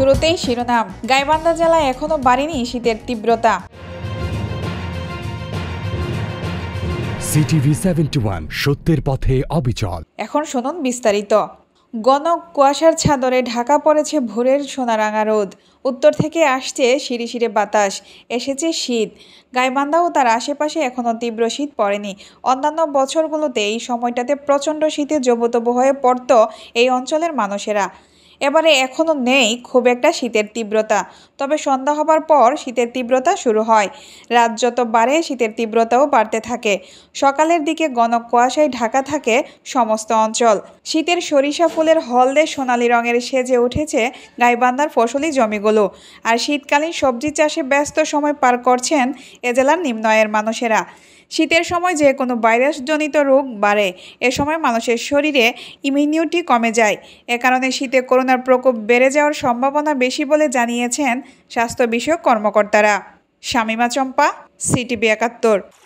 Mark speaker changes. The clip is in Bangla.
Speaker 1: শুরুতেই শিরোনাম গাইবান্ধা জেলায় এখনও বাড়েনি শীতের তীব্রতা
Speaker 2: ওয়ান সত্যের পথে অবিচল
Speaker 1: এখন শুনুন বিস্তারিত গণ কুয়াশার ছাদরে ঢাকা পড়েছে ভোরের সোনারাঙা রোদ উত্তর থেকে আসছে শিরে বাতাস এসেছে শীত গাইবান্ধা ও তার আশেপাশে এখনও তীব্র শীত পড়েনি অন্যান্য বছরগুলোতে এই সময়টাতে প্রচণ্ড শীতে জবতব হয়ে পড়ত এই অঞ্চলের মানুষেরা এবারে এখনও নেই খুব একটা শীতের তীব্রতা তবে সন্ধ্যা হবার পর শীতের তীব্রতা শুরু হয় রাত যত বাড়ে শীতের তীব্রতাও বাড়তে থাকে সকালের দিকে গণক কুয়াশায় ঢাকা থাকে সমস্ত অঞ্চল শীতের সরিষা ফুলের হলদে সোনালি রঙের সেজে উঠেছে গাইবান্ধার ফসলি জমিগুলো আর শীতকালীন সবজি চাষে ব্যস্ত সময় পার করছেন এ জেলার নিম্নয়ের মানুষেরা শীতের সময় যে কোনো ভাইরাসজনিত রোগ বাড়ে এ সময় মানুষের শরীরে ইমিউনিটি কমে যায় এ কারণে শীতে করোনার প্রকোপ বেড়ে যাওয়ার সম্ভাবনা বেশি বলে জানিয়েছেন স্বাস্থ্য বিষয়ক কর্মকর্তারা শামিমা চম্পা সিটিভি একাত্তর